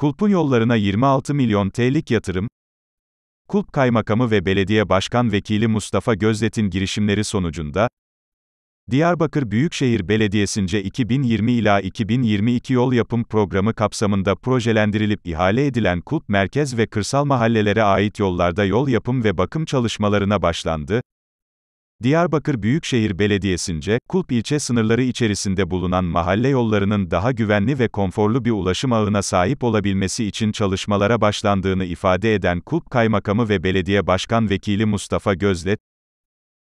Kulp'un yollarına 26 milyon TL'lik yatırım, Kulp Kaymakamı ve Belediye Başkan Vekili Mustafa Gözlet'in girişimleri sonucunda, Diyarbakır Büyükşehir Belediyesi'nce 2020 ila 2022 yol yapım programı kapsamında projelendirilip ihale edilen Kulp merkez ve kırsal mahallelere ait yollarda yol yapım ve bakım çalışmalarına başlandı. Diyarbakır Büyükşehir Belediyesi'nce, Kulp ilçe sınırları içerisinde bulunan mahalle yollarının daha güvenli ve konforlu bir ulaşım ağına sahip olabilmesi için çalışmalara başlandığını ifade eden Kulp Kaymakamı ve Belediye Başkan Vekili Mustafa Gözlet,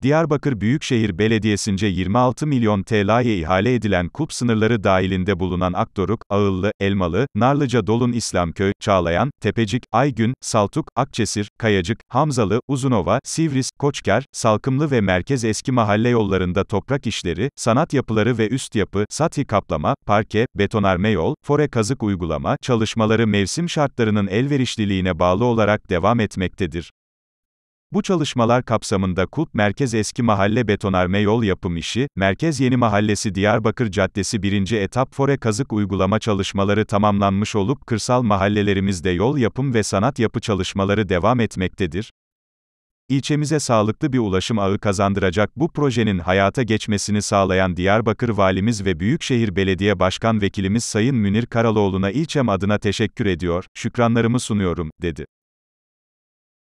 Diyarbakır Büyükşehir Belediyesi'nce 26 milyon TL'ye ihale edilen KUP sınırları dahilinde bulunan Akdoruk, Ağıllı, Elmalı, Narlıca Dolun İslamköy, Çağlayan, Tepecik, Aygün, Saltuk, Akçesir, Kayacık, Hamzalı, Uzunova, Sivris, Koçker, Salkımlı ve Merkez Eski Mahalle yollarında toprak işleri, sanat yapıları ve üst yapı, sati kaplama, parke, betonarme yol, fore kazık uygulama çalışmaları mevsim şartlarının elverişliliğine bağlı olarak devam etmektedir. Bu çalışmalar kapsamında KULP Merkez Eski Mahalle Betonarme Yol Yapım İşi, Merkez Yeni Mahallesi Diyarbakır Caddesi 1. Etap Fore Kazık uygulama çalışmaları tamamlanmış olup kırsal mahallelerimizde yol yapım ve sanat yapı çalışmaları devam etmektedir. İlçemize sağlıklı bir ulaşım ağı kazandıracak bu projenin hayata geçmesini sağlayan Diyarbakır Valimiz ve Büyükşehir Belediye Başkan Vekilimiz Sayın Münir Karaloğlu'na ilçem adına teşekkür ediyor, şükranlarımı sunuyorum, dedi.